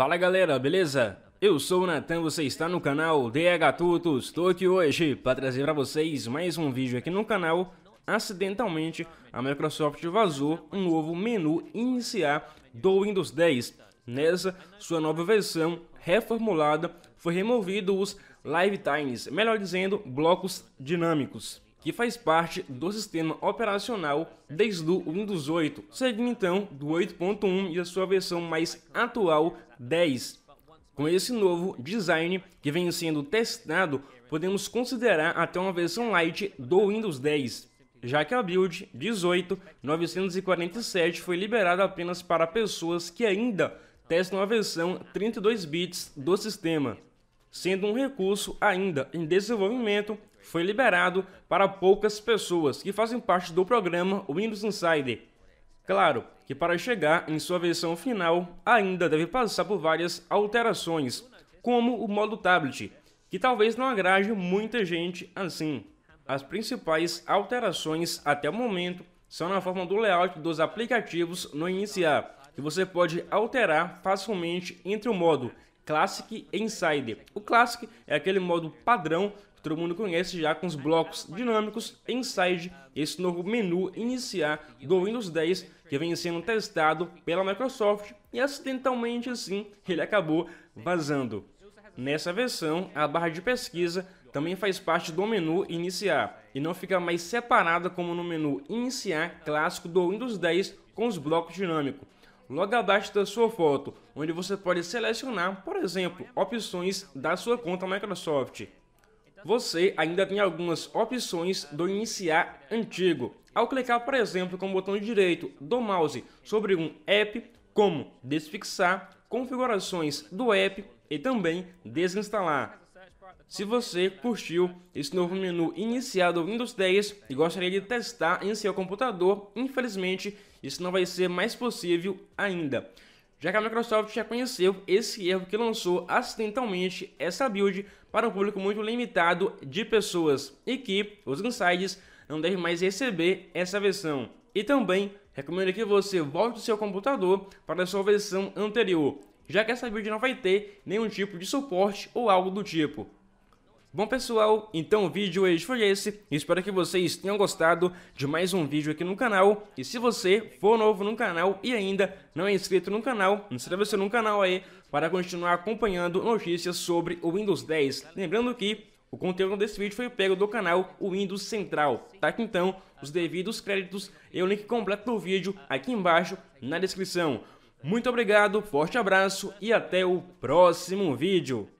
Fala galera, beleza? Eu sou o Natan, você está no canal DH Tutos. Estou aqui hoje para trazer para vocês mais um vídeo aqui no canal. Acidentalmente, a Microsoft vazou um novo menu iniciar do Windows 10. Nessa sua nova versão reformulada, foi removido os Live Times, melhor dizendo, blocos dinâmicos que faz parte do sistema operacional desde o Windows 8, seguindo então do 8.1 e a sua versão mais atual 10. Com esse novo design que vem sendo testado, podemos considerar até uma versão light do Windows 10 já que a build 18947 foi liberada apenas para pessoas que ainda testam a versão 32 bits do sistema, sendo um recurso ainda em desenvolvimento foi liberado para poucas pessoas que fazem parte do programa Windows Insider. Claro que para chegar em sua versão final ainda deve passar por várias alterações, como o modo tablet, que talvez não agrade muita gente assim. As principais alterações até o momento são na forma do layout dos aplicativos no iniciar, que você pode alterar facilmente entre o modo Classic e Insider. O Classic é aquele modo padrão que todo mundo conhece já com os blocos dinâmicos inside esse novo menu iniciar do Windows 10 que vem sendo testado pela Microsoft e acidentalmente assim ele acabou vazando. Nessa versão, a barra de pesquisa também faz parte do menu iniciar e não fica mais separada como no menu iniciar clássico do Windows 10 com os blocos dinâmicos. Logo abaixo da sua foto, onde você pode selecionar, por exemplo, opções da sua conta Microsoft você ainda tem algumas opções do iniciar antigo. Ao clicar, por exemplo, com o botão direito do mouse sobre um app, como desfixar, configurações do app e também desinstalar. Se você curtiu esse novo menu iniciar do Windows 10 e gostaria de testar em seu computador, infelizmente isso não vai ser mais possível ainda já que a Microsoft já conheceu esse erro que lançou acidentalmente essa build para um público muito limitado de pessoas e que os insiders não devem mais receber essa versão. E também recomendo que você volte o seu computador para a sua versão anterior, já que essa build não vai ter nenhum tipo de suporte ou algo do tipo. Bom pessoal, então o vídeo hoje foi esse, espero que vocês tenham gostado de mais um vídeo aqui no canal, e se você for novo no canal e ainda não é inscrito no canal, inscreva-se no canal aí para continuar acompanhando notícias sobre o Windows 10, lembrando que o conteúdo desse vídeo foi pego do canal Windows Central, tá aqui então os devidos créditos e o link completo do vídeo aqui embaixo na descrição. Muito obrigado, forte abraço e até o próximo vídeo.